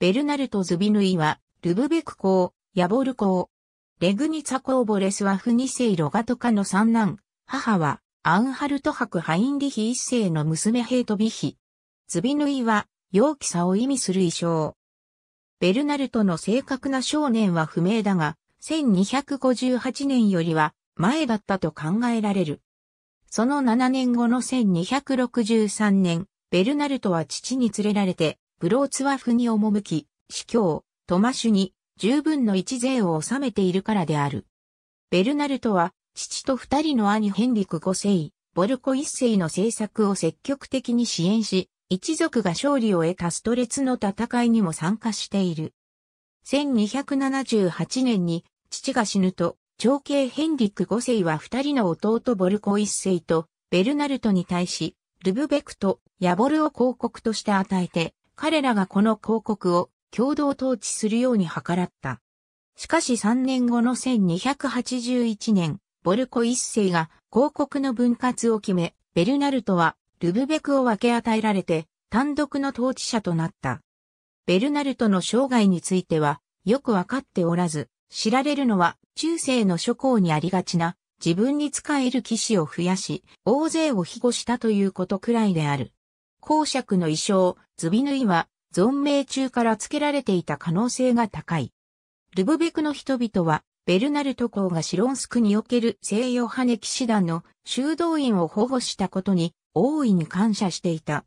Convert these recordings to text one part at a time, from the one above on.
ベルナルト・ズビヌイは、ルブベク公、ヤボル公。レグニツァ・コーボレスはフニセイ・ロガトカの三男、母は、アンハルトク・ハインリヒ一世の娘ヘイトビヒ。ズビヌイは、陽気さを意味する衣装。ベルナルトの正確な少年は不明だが、1258年よりは前だったと考えられる。その7年後の1263年、ベルナルトは父に連れられてブローツワフに赴き、司教、トマシュに十分の一税を納めているからである。ベルナルトは、父と二人の兄ヘンリク五世、ボルコ一世の政策を積極的に支援し、一族が勝利を得たストレツの戦いにも参加している。1278年に父が死ぬと、長兄ヘンリク五世は二人の弟ボルコ一世とベルナルトに対し、ルブベクとヤボルを広告として与えて、彼らがこの広告を共同統治するように計らった。しかし3年後の1281年、ボルコ一世が広告の分割を決め、ベルナルトはルブベクを分け与えられて単独の統治者となった。ベルナルトの生涯についてはよくわかっておらず、知られるのは中世の諸侯にありがちな自分に仕える騎士を増やし、大勢を庇護したということくらいである。公爵の衣装、ズビヌイは、存命中から付けられていた可能性が高い。ルブベクの人々は、ベルナルト公がシロンスクにおける西洋派ネ騎士団の修道院を保護したことに大いに感謝していた。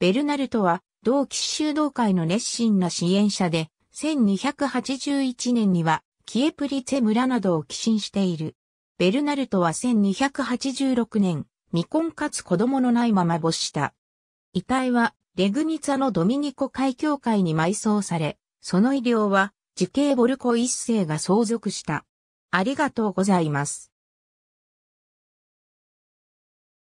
ベルナルトは同騎士修道会の熱心な支援者で、1281年にはキエプリツェ村などを寄進している。ベルナルトは1286年、未婚かつ子供のないまま没した。遺体はレグニツァのドミニコ海教会に埋葬され、その医療は、樹形ボルコ一世が相続した。ありがとうございます。